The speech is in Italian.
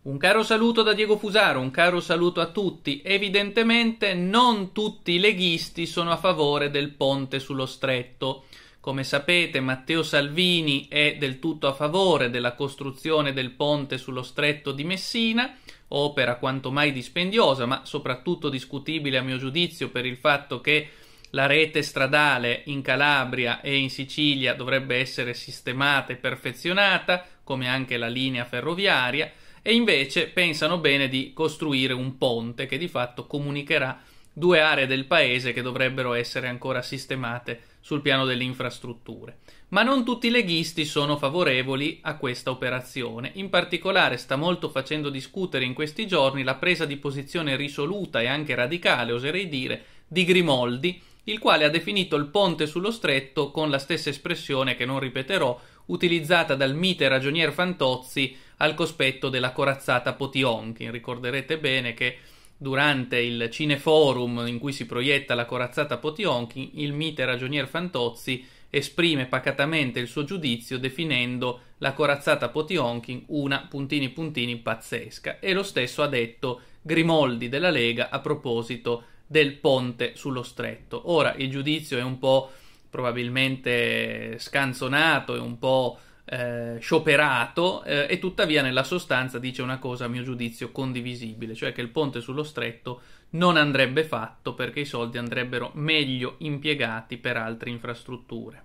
Un caro saluto da Diego Fusaro, un caro saluto a tutti. Evidentemente non tutti i leghisti sono a favore del ponte sullo stretto. Come sapete, Matteo Salvini è del tutto a favore della costruzione del ponte sullo stretto di Messina, opera quanto mai dispendiosa, ma soprattutto discutibile a mio giudizio per il fatto che la rete stradale in Calabria e in Sicilia dovrebbe essere sistemata e perfezionata, come anche la linea ferroviaria e invece pensano bene di costruire un ponte che di fatto comunicherà due aree del paese che dovrebbero essere ancora sistemate sul piano delle infrastrutture. Ma non tutti i leghisti sono favorevoli a questa operazione. In particolare sta molto facendo discutere in questi giorni la presa di posizione risoluta e anche radicale, oserei dire, di Grimoldi, il quale ha definito il ponte sullo stretto con la stessa espressione che non ripeterò, utilizzata dal mite ragionier Fantozzi al cospetto della corazzata Potionkin. Ricorderete bene che durante il cineforum in cui si proietta la corazzata Potionkin, il mite ragionier Fantozzi esprime pacatamente il suo giudizio definendo la corazzata Potionkin una puntini puntini pazzesca e lo stesso ha detto Grimoldi della Lega a proposito del ponte sullo stretto. Ora il giudizio è un po' probabilmente scanzonato e un po' eh, scioperato eh, e tuttavia nella sostanza dice una cosa a mio giudizio condivisibile, cioè che il ponte sullo stretto non andrebbe fatto perché i soldi andrebbero meglio impiegati per altre infrastrutture.